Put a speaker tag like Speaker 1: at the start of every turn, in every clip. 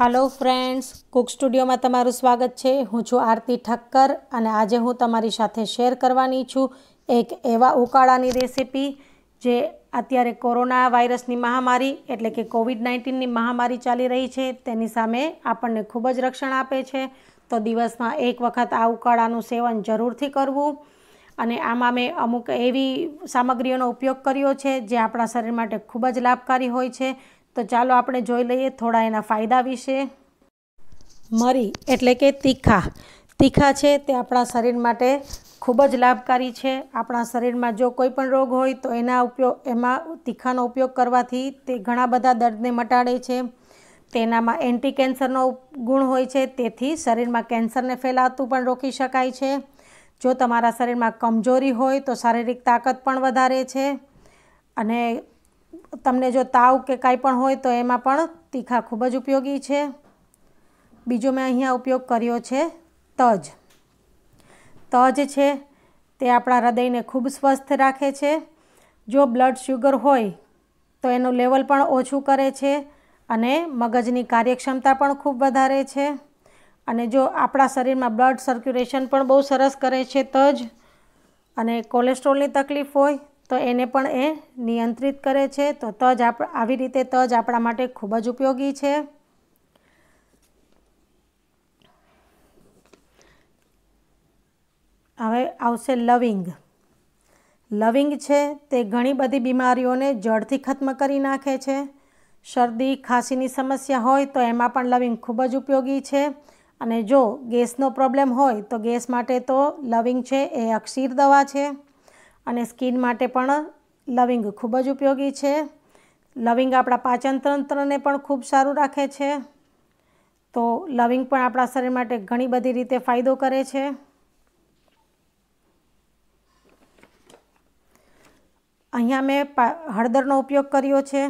Speaker 1: હાલો friends Cook સ્ટુડિયોમાં તમારું સ્વાગત છે હું છું આરતી ઠક્કર અને આજે હું તમારી સાથે શેર કરવાની છું એક એવા ઉકાળાની રેસીપી જે અત્યારે કોરોના વાયરસની મહામારી એટલે કે કોવિડ નાઇન્ટીનની મહામારી ચાલી રહી છે તેની સામે આપણને ખૂબ જ રક્ષણ આપે છે તો દિવસમાં એક વખત આ ઉકાળાનું સેવન જરૂરથી કરવું અને આમાં મેં અમુક એવી સામગ્રીઓનો ઉપયોગ કર્યો છે જે આપણા શરીર માટે ખૂબ જ લાભકારી હોય છે તો ચાલો આપણે જોઈ લઈએ થોડા એના ફાયદા વિશે મરી એટલે કે તીખા તીખા છે તે આપણા શરીર માટે ખૂબ જ લાભકારી છે આપણા શરીરમાં જો કોઈ પણ રોગ હોય તો એના ઉપયોગ એમાં તીખાનો ઉપયોગ કરવાથી તે ઘણા બધા દર્દને મટાડે છે તેનામાં એન્ટી કેન્સરનો ગુણ હોય છે તેથી શરીરમાં કેન્સરને ફેલાતું પણ રોકી શકાય છે જો તમારા શરીરમાં કમજોરી હોય તો શારીરિક તાકાત પણ વધારે છે અને તમને જો તાવ કે કાંઈ પણ હોય તો એમાં પણ તીખા ખૂબ જ ઉપયોગી છે બીજો મેં અહીંયા ઉપયોગ કર્યો છે તજ તજ છે તે આપણા હૃદયને ખૂબ સ્વસ્થ રાખે છે જો બ્લડ શુગર હોય તો એનું લેવલ પણ ઓછું કરે છે અને મગજની કાર્યક્ષમતા પણ ખૂબ વધારે છે અને જો આપણા શરીરમાં બ્લડ સર્ક્યુલેશન પણ બહુ સરસ કરે છે તજ અને કોલેસ્ટ્રોલની તકલીફ હોય તો એને પણ એ નિયંત્રિત કરે છે તો તજ આપ આવી રીતે તજ આપણા માટે ખૂબ જ ઉપયોગી છે હવે આવશે લવિંગ લવિંગ છે તે ઘણી બધી બીમારીઓને જડથી ખત્મ કરી નાખે છે શરદી ખાંસીની સમસ્યા હોય તો એમાં પણ લવિંગ ખૂબ જ ઉપયોગી છે અને જો ગેસનો પ્રોબ્લેમ હોય તો ગેસ માટે તો લવિંગ છે એ અક્ષીર દવા છે અને સ્કિન માટે પણ લવિંગ ખૂબ જ ઉપયોગી છે લવિંગ આપણા પાચન તંત્રને પણ ખૂબ સારું રાખે છે તો લવિંગ પણ આપણા શરીર માટે ઘણી બધી રીતે ફાયદો કરે છે અહીંયા મેં હળદરનો ઉપયોગ કર્યો છે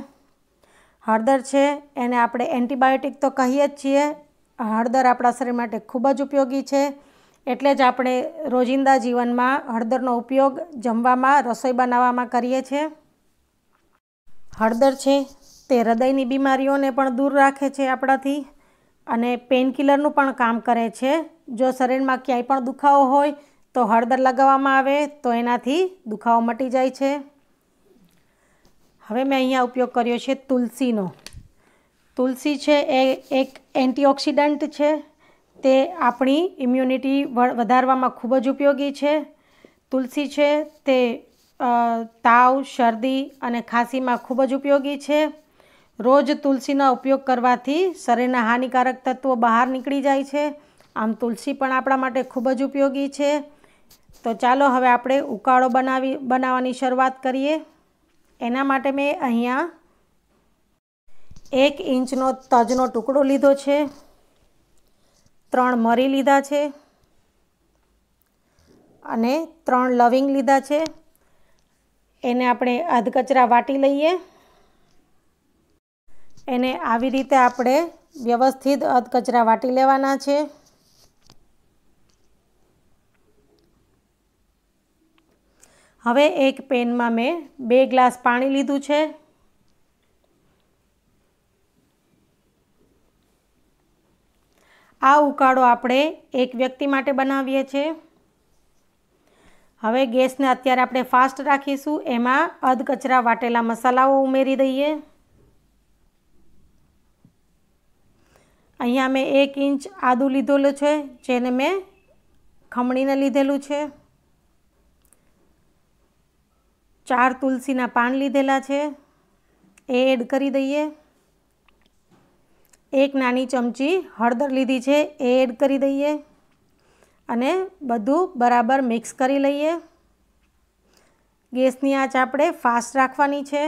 Speaker 1: હળદર છે એને આપણે એન્ટીબાયોટિક તો કહીએ જ છીએ હળદર આપણા શરીર માટે ખૂબ જ ઉપયોગી છે એટલે જ આપણે રોજિંદા જીવનમાં હળદરનો ઉપયોગ જમવામાં રસોઈ બનાવવામાં કરીએ છીએ હળદર છે તે હૃદયની બીમારીઓને પણ દૂર રાખે છે આપણાથી અને પેનકિલરનું પણ કામ કરે છે જો શરીરમાં ક્યાંય પણ દુખાવો હોય તો હળદર લગાવવામાં આવે તો એનાથી દુખાવો મટી જાય છે હવે મેં અહીંયા ઉપયોગ કર્યો છે તુલસીનો તુલસી છે એ એક એન્ટીઓક્સિડન્ટ છે તે આપણી ઇમ્યુનિટી વધારવામાં ખૂબ જ ઉપયોગી છે તુલસી છે તે તાવ શરદી અને ખાંસીમાં ખૂબ જ ઉપયોગી છે રોજ તુલસીના ઉપયોગ કરવાથી શરીરના હાનિકારક તત્વો બહાર નીકળી જાય છે આમ તુલસી પણ આપણા માટે ખૂબ જ ઉપયોગી છે તો ચાલો હવે આપણે ઉકાળો બનાવી બનાવવાની શરૂઆત કરીએ એના માટે મેં અહીંયા એક ઇંચનો તજનો ટુકડો લીધો છે ત્રણ મરી લીધા છે અને ત્રણ લવિંગ લીધા છે એને આપણે અધકચરા વાટી લઈએ એને આવી રીતે આપણે વ્યવસ્થિત અધકચરા વાટી લેવાના છે હવે એક પેનમાં મેં બે ગ્લાસ પાણી લીધું છે આ ઉકાળો આપણે એક વ્યક્તિ માટે બનાવીએ છીએ હવે ગેસને અત્યારે આપણે ફાસ્ટ રાખીશું એમાં અધકચરા વાટેલા મસાલાઓ ઉમેરી દઈએ અહીંયા મેં એક ઇંચ આદું લીધેલું છે જેને મેં ખમણીને લીધેલું છે ચાર તુલસીના પાન લીધેલા છે એ એડ કરી દઈએ એક નાની ચમચી હળદર લીધી છે એ એડ કરી દઈએ અને બધું બરાબર મિક્સ કરી લઈએ ગેસની આંચ આપણે ફાસ્ટ રાખવાની છે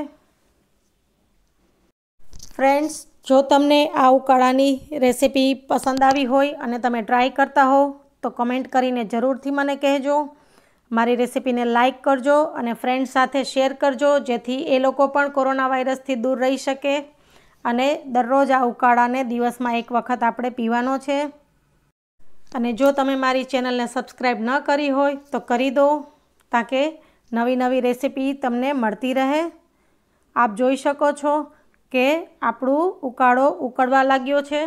Speaker 1: ફ્રેન્ડ્સ જો તમને આ ઉકાળાની રેસીપી પસંદ આવી હોય અને તમે ટ્રાય કરતા હો તો કમેન્ટ કરીને જરૂરથી મને કહેજો મારી રેસીપીને લાઇક કરજો અને ફ્રેન્ડ્સ સાથે શેર કરજો જેથી એ લોકો પણ કોરોના વાયરસથી દૂર રહી શકે અને દરરોજ આ ઉકાળાને દિવસમાં એક વખત આપણે પીવાનો છે અને જો તમે મારી ચેનલને સબસ્ક્રાઈબ ન કરી હોય તો કરી દો તાકે નવી નવી રેસીપી તમને મળતી રહે આપ જોઈ શકો છો કે આપણું ઉકાળો ઉકળવા લાગ્યો છે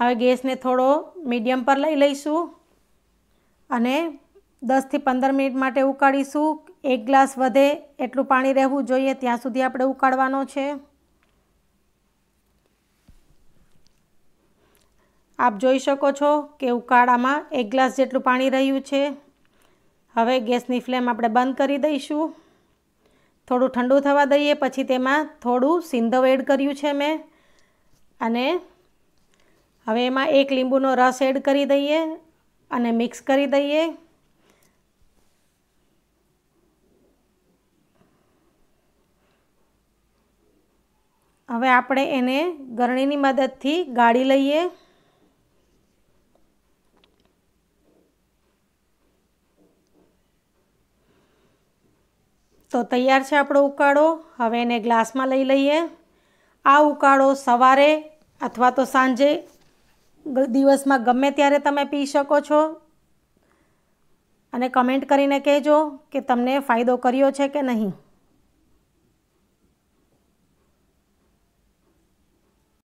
Speaker 1: હવે ગેસને થોડો મીડિયમ પર લઈ લઈશું અને દસથી પંદર મિનિટ માટે ઉકાળીશું એક ગ્લાસ વધે એટલું પાણી રહેવું જોઈએ ત્યાં સુધી આપણે ઉકાળવાનો છે આપ જોઈ શકો છો કે ઉકાળામાં એક ગ્લાસ જેટલું પાણી રહ્યું છે હવે ગેસની ફ્લેમ આપણે બંધ કરી દઈશું થોડું ઠંડુ થવા દઈએ પછી તેમાં થોડું સિંધવ એડ કર્યું છે મેં અને હવે એમાં એક લીંબુનો રસ એડ કરી દઈએ અને મિક્સ કરી દઈએ હવે આપણે એને ગરણીની મદદથી ગાળી લઈએ તો તૈયાર છે આપણો ઉકાળો હવે એને ગ્લાસમાં લઈ લઈએ આ ઉકાળો સવારે અથવા તો સાંજે દિવસમાં ગમે ત્યારે તમે પી શકો છો અને કમેન્ટ કરીને કહેજો કે તમને ફાયદો કર્યો છે કે નહીં